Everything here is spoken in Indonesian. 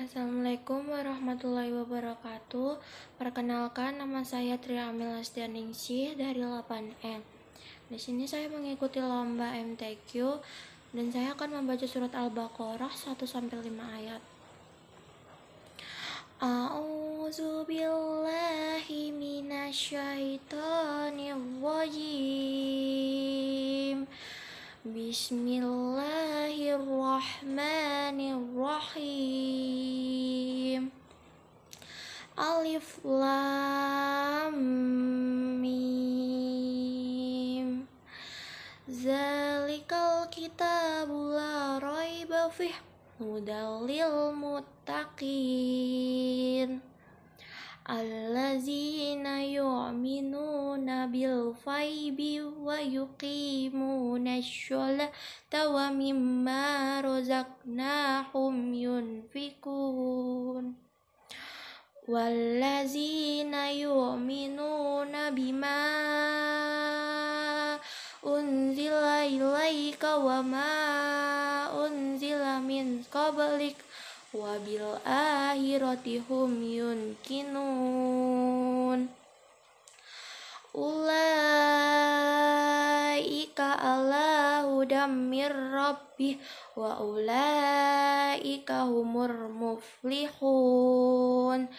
Assalamualaikum warahmatullahi wabarakatuh. Perkenalkan nama saya Tri Amil dari 8M. Di sini saya mengikuti lomba MTQ dan saya akan membaca surat Al-Baqarah 1 5 ayat. A'udzu billahi minasyaitonir Bismillahirrahmanirrahim. Alif Lam Mim Zalikal kitabu la raiba fih Hudalil muttaqin Allazina yu'minuna bil faibi wa yuqimuna sholata wa mimma razaqnahum yunfikun wallazina yu'minuna bima unzila ilaika wa ma unzila min qablik wa bil akhirati hum yunkinun ulaika Allahu hudam mir wa ulaika humur muflihun